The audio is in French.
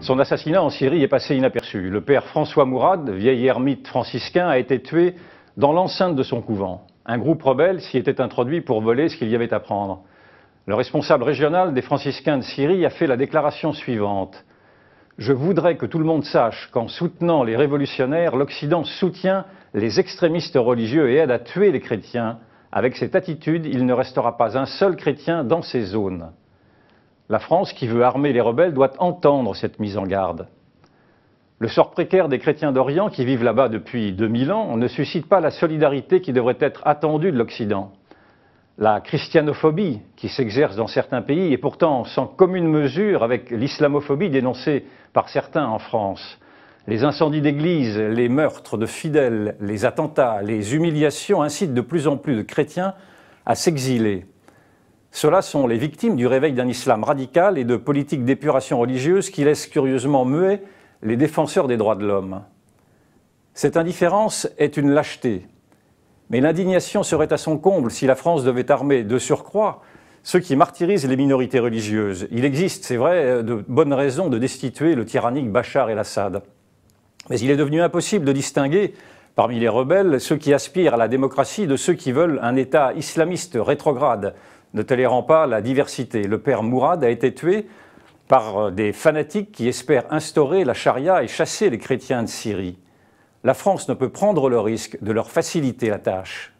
Son assassinat en Syrie est passé inaperçu. Le père François Mourad, vieil ermite franciscain, a été tué dans l'enceinte de son couvent. Un groupe rebelle s'y était introduit pour voler ce qu'il y avait à prendre. Le responsable régional des franciscains de Syrie a fait la déclaration suivante. Je voudrais que tout le monde sache qu'en soutenant les révolutionnaires, l'Occident soutient les extrémistes religieux et aide à tuer les chrétiens. Avec cette attitude, il ne restera pas un seul chrétien dans ces zones. La France, qui veut armer les rebelles, doit entendre cette mise en garde. Le sort précaire des chrétiens d'Orient, qui vivent là-bas depuis 2000 ans, ne suscite pas la solidarité qui devrait être attendue de l'Occident. La christianophobie qui s'exerce dans certains pays est pourtant sans commune mesure avec l'islamophobie dénoncée par certains en France. Les incendies d'églises, les meurtres de fidèles, les attentats, les humiliations incitent de plus en plus de chrétiens à s'exiler. Ceux-là sont les victimes du réveil d'un islam radical et de politiques d'épuration religieuse qui laissent curieusement muets les défenseurs des droits de l'homme. Cette indifférence est une lâcheté. Mais l'indignation serait à son comble si la France devait armer de surcroît ceux qui martyrisent les minorités religieuses. Il existe, c'est vrai, de bonnes raisons de destituer le tyrannique Bachar el-Assad. Mais il est devenu impossible de distinguer parmi les rebelles, ceux qui aspirent à la démocratie de ceux qui veulent un État islamiste rétrograde, ne tolérant pas la diversité. Le père Mourad a été tué par euh, des fanatiques qui espèrent instaurer la charia et chasser les chrétiens de Syrie. La France ne peut prendre le risque de leur faciliter la tâche.